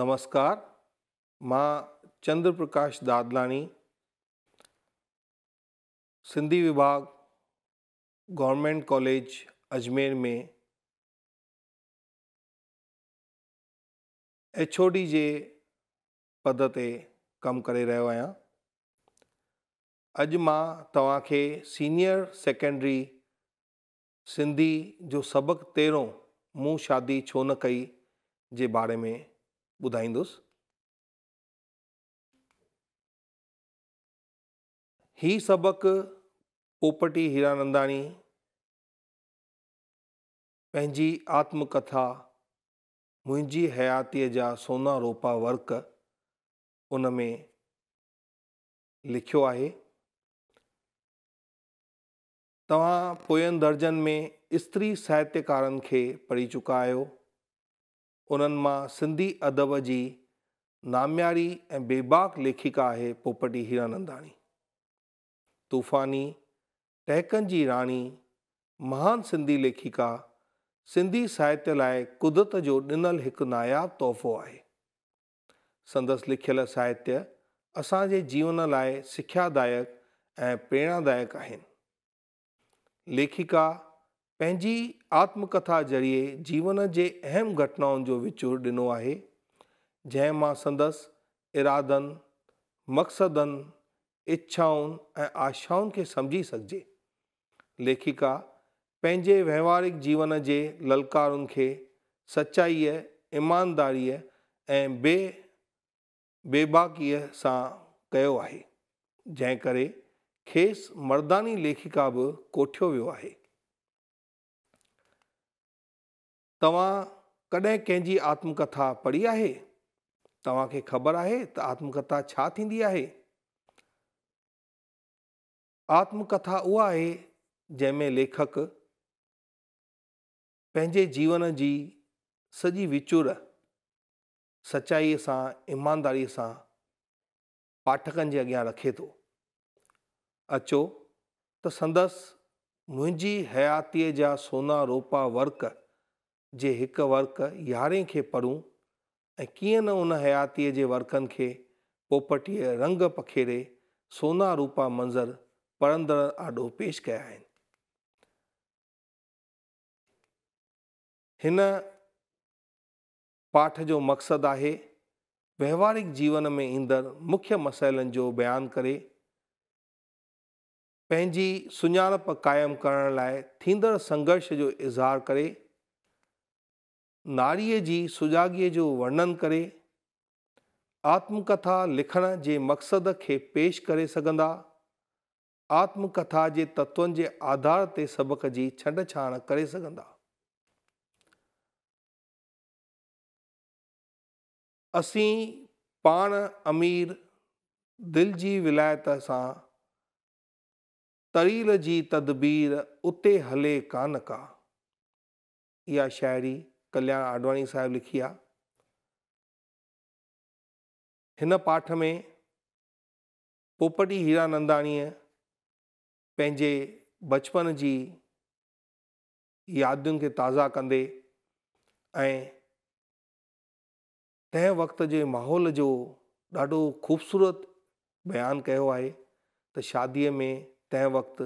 نمسکار چندر پرکاش دادلانی سنتی وباگ government college Ajmer میں H O D پد کم کر رہی آیا اج میں تا کے سینئر سیکنڈری سی جو سبق تیروں منہ شادی چھو نہ کئی جارے میں بائس سبق اوپٹ ہیرانندی آتمکتھا مجھے حیاتی جا سونا روپا ورک ان میں لکھو ہے تھین درجن میں استری ساحتیہ کار کے پڑھی چکا ہو उन्हनि मां सिंधी अदब जी नाम्यारी ऐं बेबाक लेखिका आहे पोपटी हीरानंदाणी तूफानी टहकनि जी राणी महान सिंधी लेखिका सिंधी साहित्य लाइ कुदरत जो ॾिनल हिकु नायाबु तोहफ़ो आहे संदसि लिखियल साहित्य असांजे जीवन लाइ सिख्या ऐं प्रेरणादायक आहिनि लेखिका पंहिंजी आत्मकथा ज़रिए जीवन जे अहम घटनाउनि जो विचूर ॾिनो आहे जंहिं मां संदसि इरादनि मक़सदनि इच्छाउनि ऐं आशाउनि खे सम्झी सघिजे लेखिका पंहिंजे व्यवहारिक जीवन जे ललकारुनि खे सचाईअ ईमानदारीअ ऐं बे बेबाकीअ सां कयो आहे जंहिं करे खेसि मर्दानी लेखिका बि कोठियो वियो आहे तव्हां कॾहिं कंहिंजी आत्मकथा पढ़ी आहे तव्हांखे ख़बर आहे त आत्मकथा छा थींदी आहे आत्मकथा उहा आहे जंहिंमें लेखक पंहिंजे जीवन जी सॼी विचूर सचाईअ सां ईमानदारीअ सां पाठकनि जे अॻियां रखे थो अचो त संदसि मुंहिंजी हयातीअ जा सोना रोपा वर्क जे हिकु वर्क यारहें खे पढ़ूं ऐं कीअं न उन हयातीअ जे वर्क़नि खे पोपटीअ रंग पखेरे सोना रूपा मंज़र पढ़ंदड़ आॾो पेश कया आहिनि हिन पाठ जो मक़सदु आहे व्यवहारिक जीवन में ईंदड़ मुख्य मसइलनि जो बयानु करे पंहिंजी सुञाणप क़ाइमु करण लाइ थींदड़ संघर्ष जो इज़हारु करे नारीअ जी सुजाॻीअ जो वर्णन करे आत्मकथा लिखण जे मक़सद खे पेश करे सघंदा आत्मकथा जे तत्वनि जे आधार ते सबक जी छंड छाण करे सघंदा असीं पाण अमीर दिलि जी विलायत सां तरील जी तदबीर उते हले कान का इहा शाइरी कल्याण आडवाणी साहिबु लिखी आहे हिन पाठ में पोपटी हीरा नंदाणीअ पंहिंजे बचपन जी यादियुनि खे ताज़ा कंदे ऐं तंहिं वक़्ति जे माहौल जो ॾाढो ख़ूबसूरत बयानु कयो आहे त शादीअ में तंहिं वक़्ति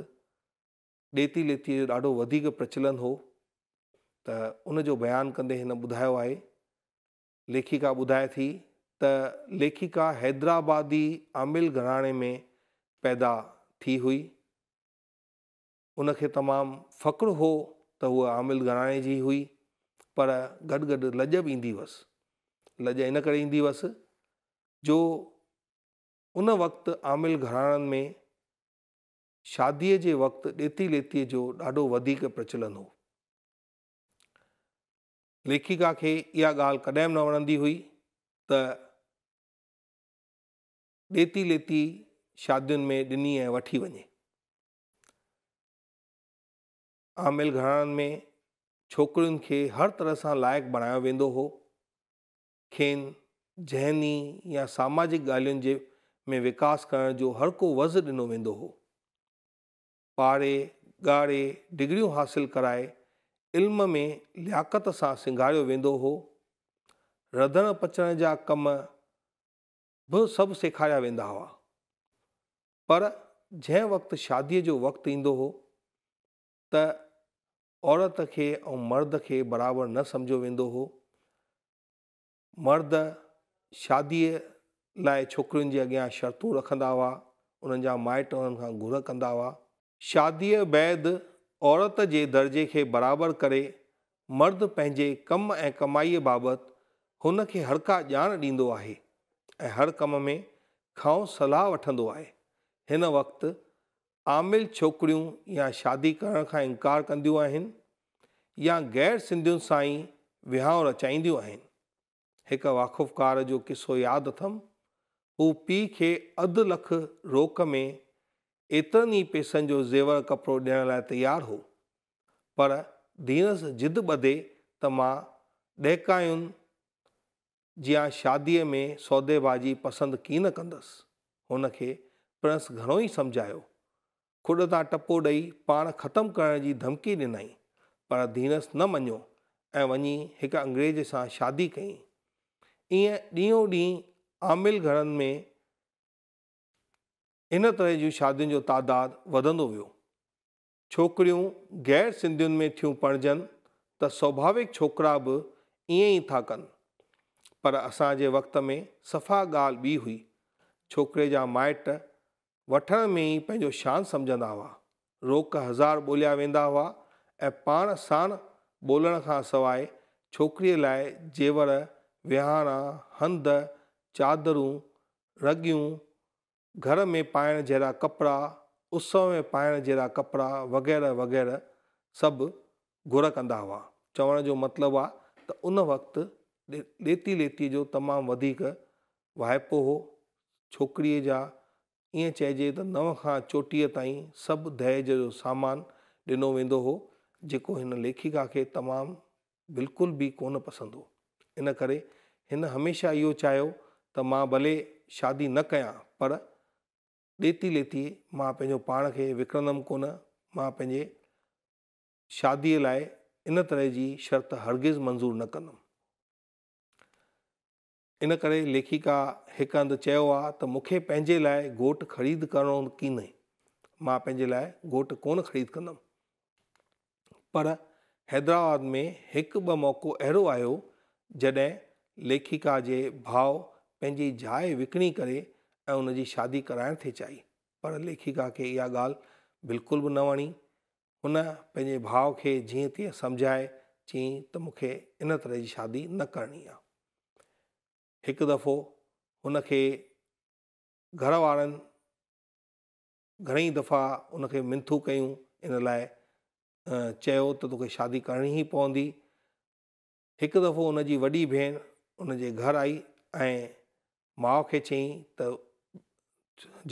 ॾेती लेतीअ जो ॾाढो वधीक प्रचलन हो त उन जो बयानु कंदे हिन ॿुधायो आहे लेखिका ॿुधाए थी त लेखिका हैदराबादी आमिल घराणे में पैदा थी हुई उनखे तमामु फ़ख़्रु हो त हूअ आमिल घराणे जी हुई पर गॾु गॾु लज़ु बि ईंदी हुअसि लज़ु इन करे ईंदी हुअसि जो उन वक़्तु आमिल घराणनि में शादीअ जे वक़्तु ॾेती लेतीअ जो ॾाढो वधीक प्रचलन हो लेखिका खे इहा ॻाल्हि कॾहिं बि न वणंदी हुई त ॾेती लेती शादियुनि में ॾिनी ऐं वठी वञे आमिल घराणनि में छोकिरियुनि खे हर तरह सां लाइक़ु बणायो वेंदो हो खेनि जहनी या सामाजिक ॻाल्हियुनि जे में विकास करण जो हर को वर्ज़ु ॾिनो वेंदो हो पाड़े ॻाड़े डिग्रियूं हासिलु कराए इल्म में लियाकत सां सिंगारियो वेंदो हो रधणु पचण जा कम बि सभु सिखारिया वेंदा हुआ पर जंहिं वक़्तु शादीअ जो वक़्तु ईंदो हो त औरत खे ऐं मर्द खे बराबरि न सम्झियो वेंदो हो मर्द शादीअ लाइ छोकिरियुनि जे अॻियां शर्तू रखंदा हुआ उन्हनि जा माइट उन्हनि खां घुर कंदा हुआ शादीअ बैदि औरत जे दर्जे खे बराबरि करे मर्द पंहिंजे कम ऐं कमाईअ बाबति हुनखे हर का ॼाण ॾींदो आहे ऐं हर कम में खाओ सलाह वठंदो आहे हिन वक़्ति आमिल छोकिरियूं या शादी करण खां इनकार कंदियूं आहिनि या ग़ैर सिंधियुनि सां ई विहांउ रचाईंदियूं आहिनि हिकु वाक़ुफ़ुकार जो किसो यादि अथमि हू पीउ खे अधु लखु रोक में एतिरनि ई पैसनि जो ज़ेवर कपिड़ो ॾियण लाइ तयारु हो पर धीरस जिद ॿधे त मां ॾहकायुनि जीअं शादीअ में सौदेबाज़ी पसंदि की न कंदसि खे प्रिंस घणो ई सम्झायो खुड तां टपो ॾेई पाण ख़तमु करण जी धमकी ॾिनई पर धीरस न मञियो ऐं वञी हिकु अंग्रेज़ सां शादी कई ईअं ॾींहों ॾींहुं आमिल घरनि में इन तरह जूं शादियुनि जो तइदादु वधंदो वियो छोकिरियूं गैर सिंधियुनि में थियूं पढ़जनि त स्वाभाविक छोकिरा बि ईअं ई था कनि पर असांजे वक़्त में सफ़ा ॻाल्हि ॿी हुई छोकिरे जा माइट वठण में ई पंहिंजो शान सम्झंदा हुआ रोक हज़ार ॿोलिया वेंदा हुआ ऐं पाण साण ॿोलण खां सवाइ छोकिरीअ लाइ जेवर विहाणा हंद चादरूं रगियूं घर में पाइण जहिड़ा कपिड़ा उस में पाइण जहिड़ा कपिड़ा वग़ैरह वग़ैरह सभु घुर कंदा हुआ चवण जो मतिलबु आहे त उन वक़्ति लेती लेतीअ जो तमामु वधीक वाइपो हो छोकिरीअ जा ईअं चइजे त नव खां चोटीह ताईं सभु दहेज जो सामान ॾिनो वेंदो हो जेको हिन लेखिका खे तमामु बिल्कुलु बि कोन पसंदि हो इन करे हिन हमेशह इहो चाहियो त मां भले शादी न कयां पर ॾेती लेती मां पंहिंजो पाण खे विकिणंदुमि कोन मां पंहिंजे शादीअ लाइ इन तरह जी शर्त हरगिज़ मंज़ूरु न कंदुमि इन करे लेखिका हिकु हंधि चयो आहे त मूंखे पंहिंजे लाइ घोटु ख़रीद करिणो कीन्हे मां पंहिंजे लाइ घोटु कोन ख़रीद कंदुमि पर हैदराबाद में हिकु ॿ मौक़ो अहिड़ो आयो जॾहिं लेखिका जे भाउ पंहिंजी जाइ विकिणी करे ऐं उन जी शादी कराइण थी चाही पर लेखिका खे इहा ॻाल्हि बिल्कुलु बि न वणी हुन पंहिंजे भाउ खे जीअं तीअं सम्झाए चई त मूंखे इन तरह जी शादी न करणी आहे हिकु दफ़ो हुन खे घर वारनि घणेई दफ़ा उनखे मिंथू कयूं इन लाइ चयो त तोखे शादी करणी ई पवंदी हिकु दफ़ो हुन जी वॾी भेण जे घरु आई ऐं माउ खे चयईं त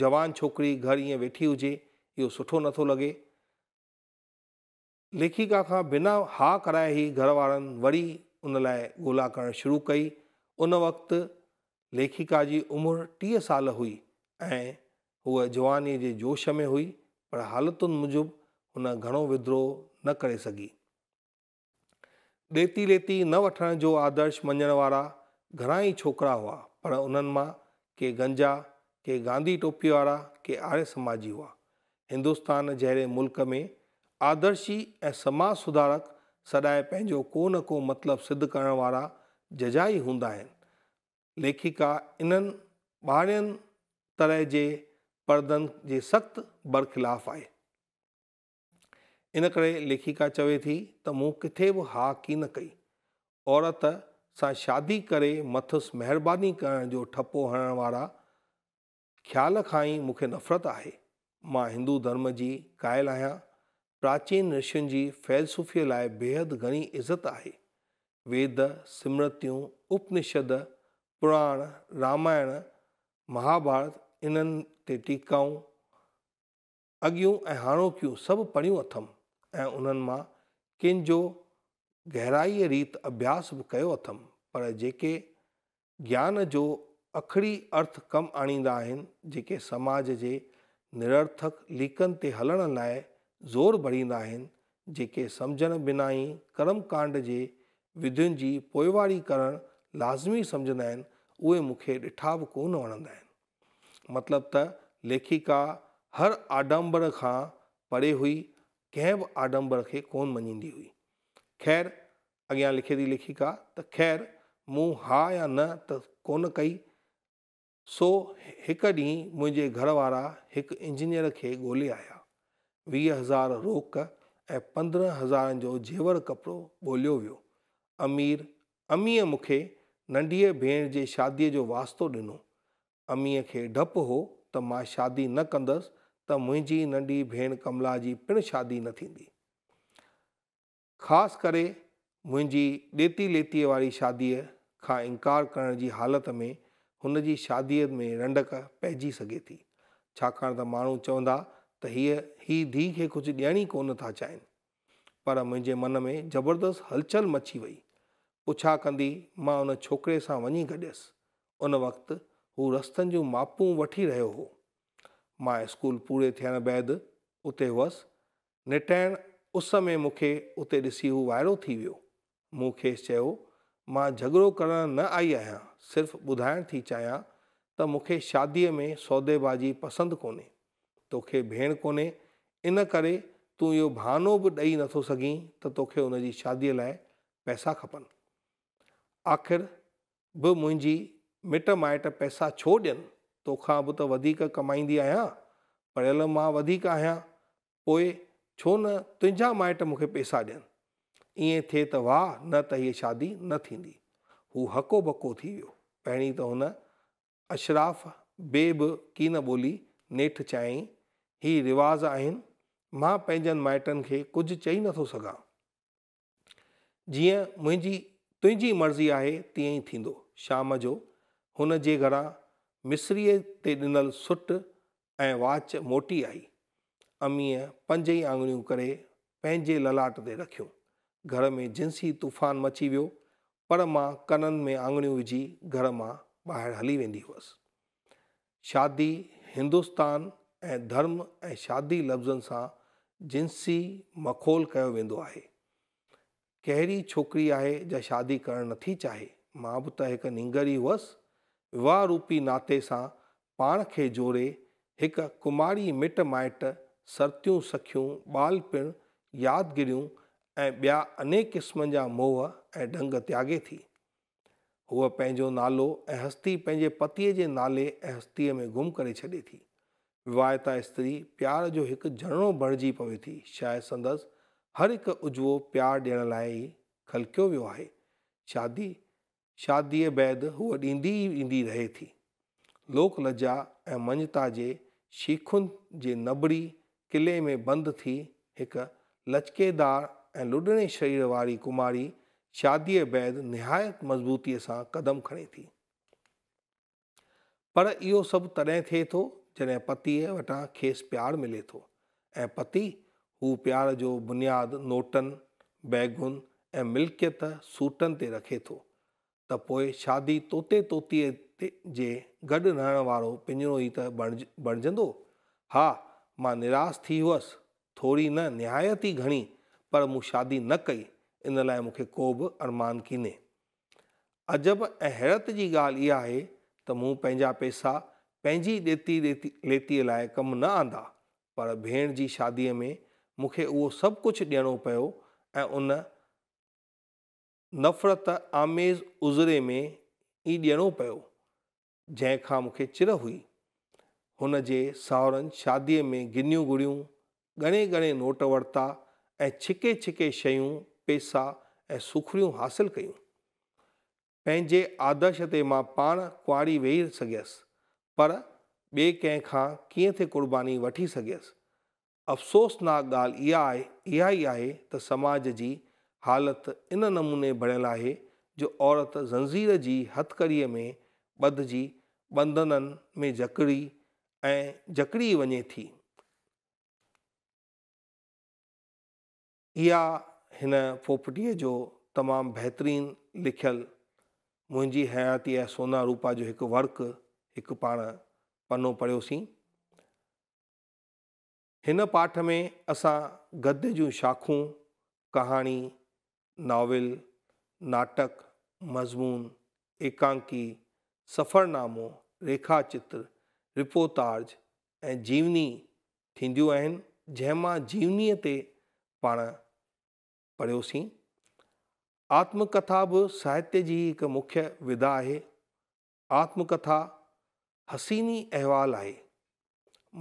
जवान छोकिरी घर ईअं वेठी हुजे इहो सुठो नथो लॻे लेखिका खां बिना हा कराए ई घर वारनि वरी उन लाइ ॻोल्हा करणु शुरू कई उन वक़्ति लेखिका जी उमिरि टीह साल हुई ऐं उहा जवानीअ जे जोश में हुई पर हालतुनि मुजिबि हुन घणो विद्रोह न करे सघी ॾेती ॾेती न वठण जो आदर्श मञण वारा घणाई छोकिरा हुआ पर उन्हनि मां के गंजा کہ گاندھی ٹوپی والا کہ آری سماجی ہوا ہندوستان جہے ملک میں آدرشی سماج سدھارک سدائے پینو کو مطلب سدھ کر جزا ہی ہوں لےکا انہ کے پردن کے سخت برخلاف ہے انکرے لےکا چوے تھی تت کی کئی عورت سے شادی کرے متس مہربانی کرپو ہرا خیال کا ہی مکھن نفرت ہے میں دھرم کی گال آیا پراچین رشین کی فیلسفی لائے بےحد گھنی عزت ہے ود سمرتوں اپنیشد پُران رامائن مہاھارت ان ٹیکاؤں اگیں ہروکیوں سب پڑھ اتم ان کنو گہرائی ریت ابیاس کیا اتم پر جے جان جو اخری ارتھ کم آنی سماج کے نرتھک لیکن ہلنے لائے زور بریند جے سمجھنے بنا ہی کرم کانڈ کے ودھن کیواری کرنے لازمی سمجھا منٹا بھی کون ونگا مطلب ت لکھکا ہر آڈمبر کا پرے ہوئی کڈمبر کے کون منیدی ہوئی خیر اگیا لکھے تھی لیککا تو خیر من ہاں یا ن ت کون کئی सो हिकु ॾींहुं मुंहिंजे घर वारा हिकु इंजीनियर खे ॻोल्हे आया वीह हज़ार रोक ऐं पंद्रहं हज़ारनि जो जेवर कपिड़ो ॻोल्हियो वियो अमीर अमीअ मूंखे नंढीअ भेण जे शादीअ जो वास्तो ॾिनो अमीअ खे डपु हो त मां शादी न कंदसि त मुंहिंजी नंढी भेण कमला जी पिणु शादी न थींदी ख़ासि करे मुंहिंजी ॾेती लेतीअ वारी शादीअ खां इनकार करण जी हालति में हुन जी शादीअ में रंडक पइजी सघे थी छाकाणि त माण्हू चवंदा त हीअ हीअ धीउ खे कुझु ॾियणी कोन था चाहिनि पर मुंहिंजे मन में ज़बरदस्त हलचल मची वई पुछा कंदी मां उन छोकिरे सां वञी गॾियसि उन वक़्तु हू रस्तनि जूं मापूं वठी रहियो हो मां स्कूल पूरे थियण बैदि उते हुअसि निटाइण उस में मूंखे उते ॾिसी हू वाइड़ो थी वियो मूं खेसि चयो میں جھگڑوں کر آئی آیا صرف بدھائن تھی چاہا تو مخت میں میں سودے باجی پسند کو بہانو بھی دے نہ سکیں تو تھی ان شادی پیسہ کپن آخر بھی مجھے مٹ مائٹ پیسہ چھو د تمائی پڑیوں میں چھو ن تجا مائٹ مختہ دین ईअं थिए त वाह न त हीअ शादी न थींदी हू हको बको थी वियो पहिरीं त हुन अशराफ़ बेब न ॿोली नेठि चाहीं ही रिवाज़ आहिनि मां पंहिंजनि माइटनि खे कुझु चई नथो सघां जीअं मुंहिंजी तुंहिंजी मर्ज़ी आहे तीअं ई थींदो शाम जो हुन जे घरां मिसिरी ते ॾिनल सुट ऐं वाच मोटी आई अमीअ पंज ई आङुरियूं करे पंहिंजे ललाट ते रखियूं घर में जिंसी तूफ़ान मची वियो पर मां कननि में आङुरियूं विझी घर मां ॿाहिरि हली वेंदी हुयसि शादी हिंदुस्तान ऐं धर्म ऐं शादी लफ़्ज़नि सां जिंसी मखोल कयो वेंदो आहे कहिड़ी छोकिरी आहे जा शादी करणु नथी चाहे मां बि त हिकु निंगरी हुअसि विवाह रूपी नाते सां पाण खे जोड़े हिकु कुमारी मिट माइट सर्तियूं सखियूं ॿाल पिणु यादगिरियूं ऐं ॿिया अनेक क़िस्मनि जा मोह ऐं ढंग त्यागे थी हूअ पंहिंजो नालो ऐं हस्ती पंहिंजे पतीअ जे नाले ऐं हस्तीअ में गुम करे छॾे थी विवाहिता स्त्री प्यार जो हिकु झरणो भरिजी पवे थी शायदि संदसि हर हिकु उजवो प्यार ॾियण लाइ ई खलकियो वियो आहे शादी शादीअ बैदि हूअ ॾींदी ई ईंदी रहे थी लोक लज्जा ऐं मंझता जे शीखुनि जे नबड़ी किले में बंदि थी हिकु लचकेदार ऐं लुडणे शरीर वारी कुमारी शादीअ बैदि निहायत मज़बूतीअ सां कदम खणे थी पर इहो सभु तॾहिं थिए थो जॾहिं पतीअ वटां खेसि प्यारु मिले थो ऐं पति हू प्यार जो बुनियादु नोटनि बैगुनि ऐं मिल्कियत सूटनि ते रखे थो त पोइ शादी तोते तोतीअ ते जे गॾु रहण वारो पिंजरो ई त बणज बणजंदो हा मां निराश थी हुअसि थोरी न निहायत ई घणी पर मूं शादी न कई इन लाइ मूंखे को बि अरमान किन्हे अजब ऐं हैरत जी ॻाल्हि इहा आहे त मूं पंहिंजा पैसा पंहिंजी ॾेती लेतीअ लाइ कमु न आंदा पर भेण जी शादीअ में मूंखे उहो सभु कुझु ॾियणो पियो ऐं उन नफ़रत आमेज़ उज़रे में ई ॾियणो पियो जंहिंखां मूंखे चिर हुई हुन जे सहुरनि शादीअ में गिनियूं घुड़ियूं घणे घणे नोट वरिता ऐं छिके छिके शयूं पैसा ऐं सुखड़ियूं हासिल कयूं पंहिंजे आदर्श ते मां पाण कुआरी वेही सघियसि पर ॿिए कंहिंखां कीअं थिए क़ुर्बानी वठी सघियसि अफ़सोसनाक ॻाल्हि इहा आहे इहा ई आहे त समाज जी हालति इन नमूने भरियलु आहे जो औरत ज़ंजीर जी हथकड़ीअ में ॿधिजी बंधननि में जकड़ी ऐं जकड़ी वञे थी इहा हिन फोपटीअ जो तमामु बहितरीन लिखियलु मुंहिंजी हयाती ऐं सोना रूपा जो हिकु वर्क हिकु पाण पनो पढ़ियोसीं हिन पाठ में असां गद्य जूं शाखूं कहाणी नॉविल नाटक मज़मून एकांकी सफ़रनामो रेखा चित्र रिपो ऐं जीवनी थींदियूं आहिनि जंहिं मां जीवनीअ ते پا پڑھ سی آتمکتھا ب ساہتیہ ایک مکھی ودھا ہے آتمکتھا ہسینی احوال ہے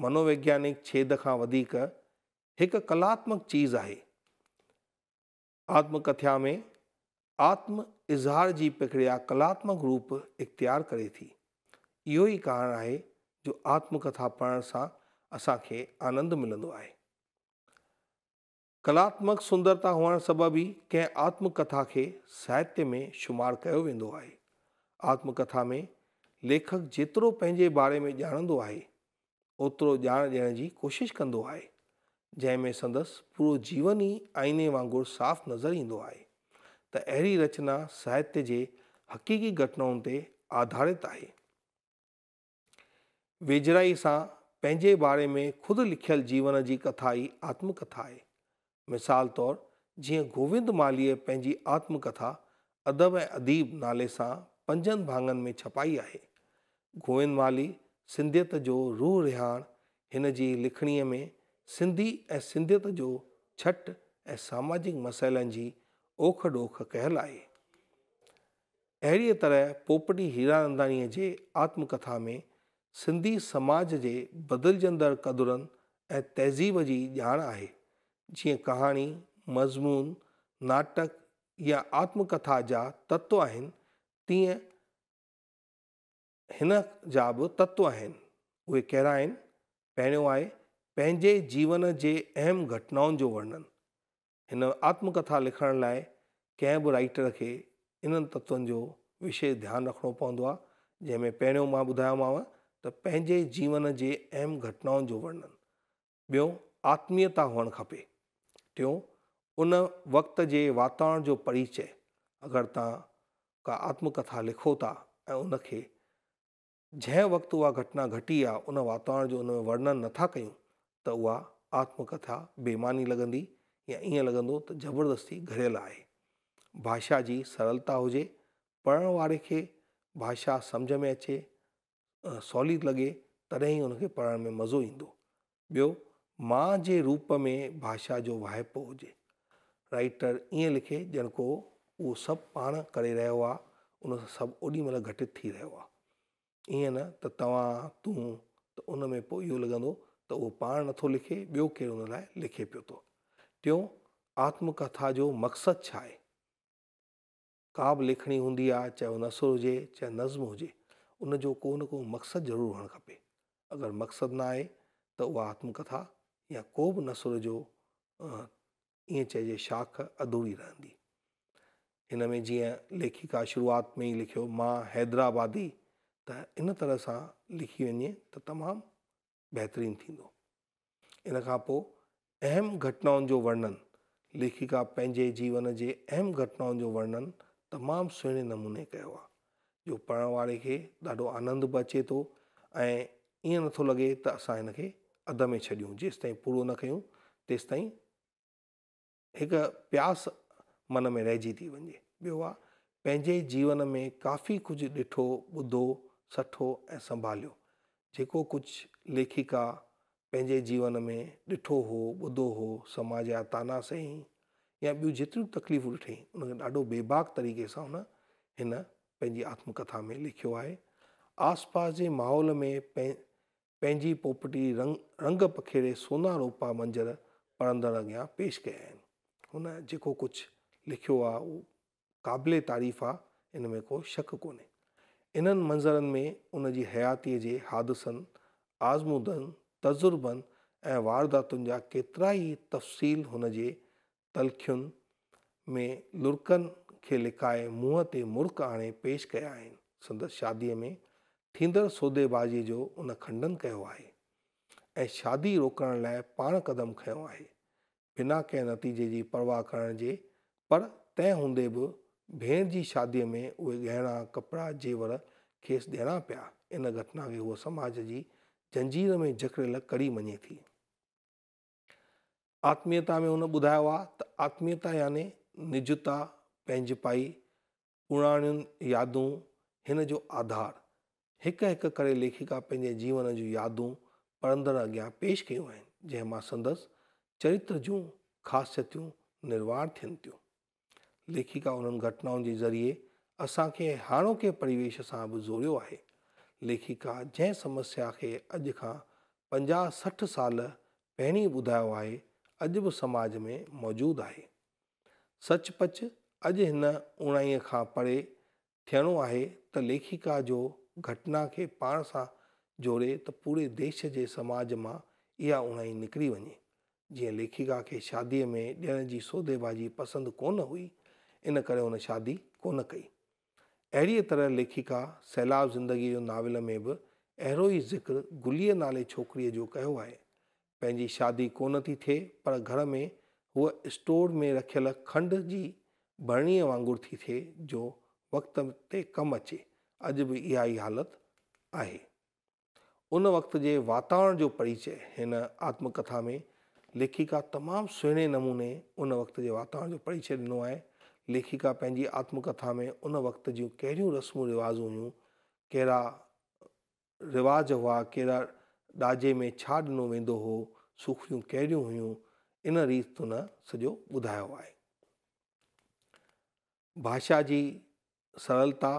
منویجانک چایک ایک کلاتک چیز ہے آتمکتھا میں آتم اظہار کی پکری کلاتک روپ اختار کرے تھی یہ کھان ہے جو آتمکتھا پڑھ سا اصا کے آنند ملوائے کلاتمک سندرتا ہونے سببی کتمکتھا کے ساحت میں شمار کیا وی آتمکتھا میں لےک جتر پینے بارے میں جاند ہے اوترو جان جن کی کوشش کر سندس پورا جیون ہی آئینے واگر صاف نظر ادوائے تریی رچن ساہتیہ حقیقی گھٹنؤں آدھارت ہے ویجڑائی سے بارے میں خود لکھ جیون کی کتھا ہی آتمکتھا ہے मिसाल तौरु जीअं गोविंद मालीअ पंहिंजी आत्मकथा अदब ऐं अदीब नाले सां पंजनि भाङनि में छपाई आहे गोविंद माली सिंधियत जो रूह रिहाण हिन जी लिखणीअ में सिंधी ऐं सिंधियत जो छट ऐं सामाजिक मसइलनि जी ओख ॾोख कयल आहे अहिड़ीअ तरह पोपटी हीरानंदानीअ जे आत्मकथा में सिंधी समाज जे बदिलजंदड़ कदुरनि ऐं तहज़ीब जी ॼाण आहे جی کہانی مضمون ناٹک یا آتمکتھا جا تتو ہیں تی تتوہ پہرو ہے جن کے اہم گھٹناؤں ون آتمکتھا لکھن لائک کائٹر کے ان تتوی وشیش دھیان رکھنو پوبا جی میں پہرو میں بدایام تو اہم گھٹناؤں ورن بو آتمیتہ ہون کپے ٹو ان کے واتا پریچے اگر تا آتمکتھا لکھو تا ان کے جن وقت وہ گٹنا گٹی ان واتا ان میں ون نتا کروں تو وہ آتمکتھا بےمانی لگی یا یہ لگ تو زبردستی گھر ہے بھاشا کی سرلتا ہوجی پڑھ والے بھاشا سمجھ میں اچے سولی لگے تنگے پڑھنے میں مز मां जे रूप में भाषा जो वाइपो हुजे राइटर ईअं लिखे ॼण को उहो सभु पाण करे रहियो आहे उन सब सभु ओॾी महिल घटित थी रहियो आहे ईअं न त तव्हां तूं त उन में पोइ इहो लॻंदो त उहो पाण नथो लिखे ॿियो केरु हुन लाइ लिखे पियो थो टियों जो मक़सदु छा आहे का बि लिखणी हूंदी आहे चाहे नसुर हुजे चाहे नज़्म हुजे उनजो को न को मक़सदु ज़रूरु हुअणु खपे अगरि मक़सदु न आहे त आत्मकथा या को बि नसुल जो ईअं चइजे शाख अधूरी रहंदी हिन में जीअं लेखिका शुरूआत में ई लिखियो मां हैदराबादी त इन तरह सां लिखी वञे त तमामु बहितरीन थींदो इन खां पोइ अहम घटनाउनि जो वर्णन लेखिका पंहिंजे जीवन जे अहम घटनाउनि जो वर्णन तमामु सुहिणे नमूने कयो आहे जो पढ़ण वारे खे ॾाढो आनंद बि अचे थो ऐं ईअं नथो लॻे त असां हिन खे अध में छॾियूं जेसि ताईं पूरो न कयूं तेसि ताईं हिकु प्यास मन में रहिजी थी वञे ॿियो आहे पंहिंजे जीवन में काफ़ी कुझु ॾिठो ॿुधो सठो ऐं संभालियो जेको कुझु लेखिका पंहिंजे जीवन में ॾिठो हो ॿुधो हो समाज जा ताना सही या ॿियूं जेतिरियूं तकलीफ़ूं ॾिठई उनखे ॾाढो बेबाक तरीक़े सां हुन हिन पंहिंजी आत्मकथा में लिखियो आहे आसपास जे माहौल में पैं पंहिंजी पोपटी रंग रंग पखेड़े सोना रोपा मंज़र पढ़ंदड़ अॻियां पेश कया आहिनि हुन जेको कुझु लिखियो आहे उहो क़ाबिले तारीफ़ आहे इन में को शक कोन्हे इन्हनि मंज़रनि में उन जी हयातीअ जे हादसनि आज़मूदनि तज़ुर्बनि ऐं वारदातुनि जा केतिरा ई तफ़सील हुन जे तलखियुनि में लुड़कनि खे लिकाए मुंहं ते मुर्ख आणे पेश कया आहिनि संदसि शादीअ में थींदड़ सौदेबाज़ी जो उन खंडन कयो आहे ऐं शादी रोकण लाइ पाण कदम खयो आहे बिना कंहिं नतीजे जी परवाह करण जे पर तंहिं हूंदे बि भेण जी शादीअ में उहे गहणा कपिड़ा जेवर खेसि ॾियणा पिया इन घटना खे उहो समाज जी जंजीर में जकड़ियल कड़ी मञे थी आत्मीयता में हुन ॿुधायो आहे त आत्मीयता याने निजता पंहिंजपाई पुराणियुनि यादूं हिन जो आधार हिकु हिकु करे लेखिका पंहिंजे जीवन जूं यादूं पढ़ंदड़ अॻियां पेश कयूं आहिनि जंहिं मां संदसि चरित्र जूं ख़ासियतूं निर्वाण थियनि थियूं लेखिका उन्हनि घटनाउनि जे ज़रिए असांखे हाणोके परिवेश सां बि जोड़ियो आहे लेखिका जंहिं समस्या खे अॼु खां पंजाह सठि साल पहिरीं ॿुधायो आहे अॼु बि समाज में मौजूदु आहे सचपच अॼु हिन उणाईअ खां परे थियणो आहे त लेखिका जो ઘટના કે પાણ સા જોડે તો પૂરે દેશ જે સમાજ માં એ ઉણઈ નીકળી વણી જી લેખિકા કે શાદી મે દેન જી સોદેવાજી પસંદ કોન હુઈ ઇન કરે ઓન શાદી કોન કઈ એરી તરહ લેખિકા સેલાવ જિંદગી જો નાવલે મે બ એરોઈ ઝિકર ગુલી નાલે છોકરી જો કહ્યો આય પેંજી શાદી કોન થી થે પર ઘર મે વો સ્ટોર મે રખેલ ખંડ જી બણી વાંગુર થી થે જો વખત તે કમ છે अॼु बि इहा ई हालति आहे उन वक़्त जे वातावरण जो परिचय हिन आत्मकथा में लेखिका तमामु सुहिणे नमूने उन वक़्त जे वातावरण जो परिचय ॾिनो आहे लेखिका पंहिंजी आत्मकथा में उन वक़्त जूं कहिड़ियूं रस्मूं रिवाज़ हुयूं कहिड़ा रिवाज़ हुआ कहिड़ा ॾाजे में छा ॾिनो वेंदो हुओ सुखियूं कहिड़ियूं हुयूं इन रीति हुन सॼो ॿुधायो आहे भाषा जी सरलता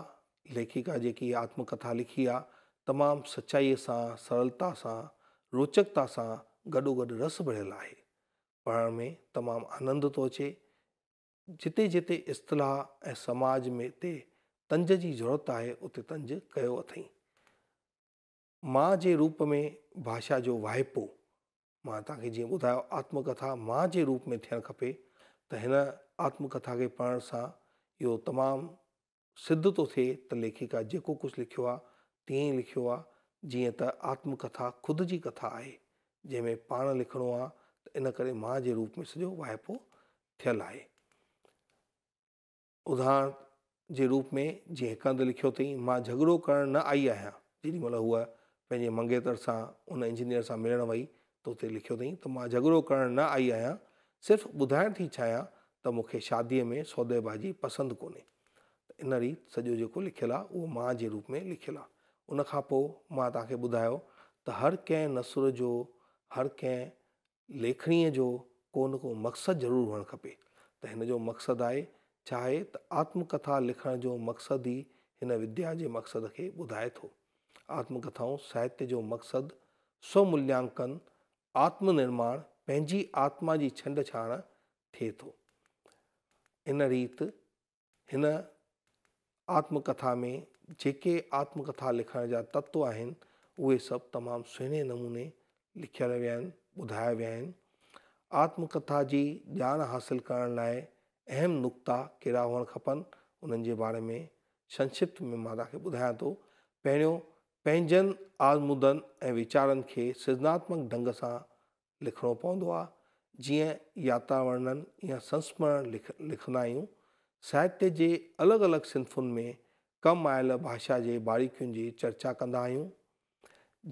لیکھکا جی آتمکتھا لکھی آ تمام سچائی سا سرلتا سا روچکتا سا گدو گھو رس بڑھ ہے پڑھنے میں تمام آنند تو اچے جتے جتے اصتل سماج میں تنج کی ضرورت ہے اتنے تنج کہ اتھ ماں جی روپ میں بھاشا جو وائپو میں تا بدھا آتمکتھا ماں کے روپ میں تھن کپے تین آتمکتھا کے پڑھ سا یہ تمام سدھ تو لےکا جو کچھ لکھو آ تی لے جی ت آتمکتھا خد کی کتا ہے جی میں پان لکھنو آنے ماں کے روپ میں سر وائپ تھل ہے ادار کے روپ میں جی ایک ہند لکھیں ماں جھگڑا کرنا نہ آئی آیا جی مہل ہوے مگیتر سے انجینئر سے ملن وئی تو لکھیں تو جھگڑا کر آئی آیا صرف بدھائیں تھی چاہیں تو مخت شادی میں سودے بازی پسند کو ان ریت سو لل ماں جُوپ میں لکھل ہے ان میں تا بدھا تو ہر کسر جو ہر کھڑی جو کو مقصد ضرور ہوے تو انجو مقصد آئے چاہے تو آتمکتھا لکھن جو مقصد ہی ان ودیا کے مقصد کے بدائے تو آتمکتھاؤں ساحت جو مقصد سومویانکن آتمان پہ آتما کی چنڈ چھان تھے تو ریت ان آتمکتھا میں جے آتمکتھا لکھن جا تتوان وہ سب تمام سہنے نموے لکھن بدھا ویاتکتھا کی جان حاصل کرنے لائے اہم نقطہ کرا ہوپن ان بارے میں سنکت میں بدایاں تو پہرو پین آلمدن ویچارن کے سرجناتمک ڈھنگ سے لکھنو پوائن واتاورن یا سنسمر لکھ لکھنوں साहित्य जे अलॻि अलॻि सिंफ़ुनि में कमु आयल भाषा जे बारीकुनि जी चर्चा कंदा आहियूं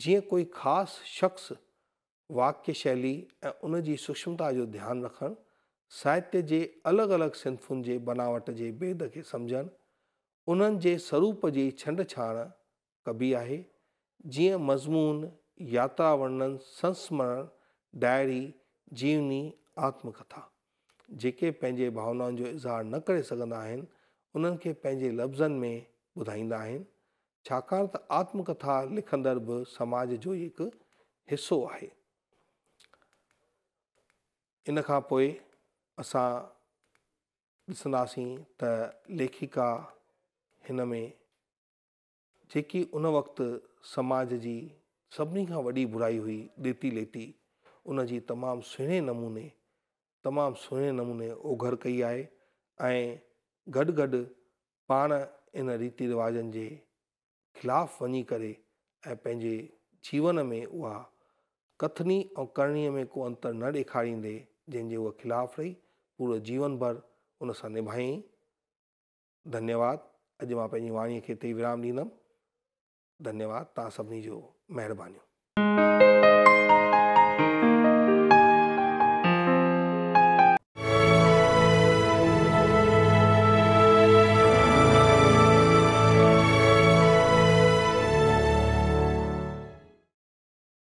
जीअं कोई ख़ासि शख़्स वाक्य शैली ऐं उन जी सुष्मता जो ध्यानु रखनि साहित्य जे अलॻि अलॻि सिंफ़ुनि जे बनावट जे भेद खे समझन उन्हनि जे स्वरूप जी छंड छाणि कबी आहे जीअं मज़मून वर्णन संस्मरण डायरी जीवनी आत्मकथा जेके पंहिंजे भावनाउनि जो इज़हार न करे सघंदा आहिनि उन्हनि खे पंहिंजे लफ़्ज़नि में ॿुधाईंदा आहिनि छाकाणि त आत्मकथा लिखंदड़ बि समाज जो ई हिकु हिसो आहे इन खां पोइ असां ॾिसंदासीं त लेखिका हिन में जेकी उन वक़्तु समाज जी सभिनी खां वॾी बुराई हुई देती लेती उन जी तमामु सुहिणे नमूने तमामु सुहिणे नमूने ओघर कई आहे ऐं गॾु गॾु पाण इन रीति रिवाज़नि जे ख़िलाफ़ु वञी करे ऐं पंहिंजे जीवन में उहा कथनी ऐं करणीअ में को अंतर न ॾेखारींदे जंहिंजे उहा ख़िलाफ़ु रही पूरो जीवन भर उन सां निभाई धन्यवाद अॼु मां पंहिंजी वाणीअ खे हिते ई विराम ॾींदुमि धन्यवाद तव्हां सभिनी जो महिरबानी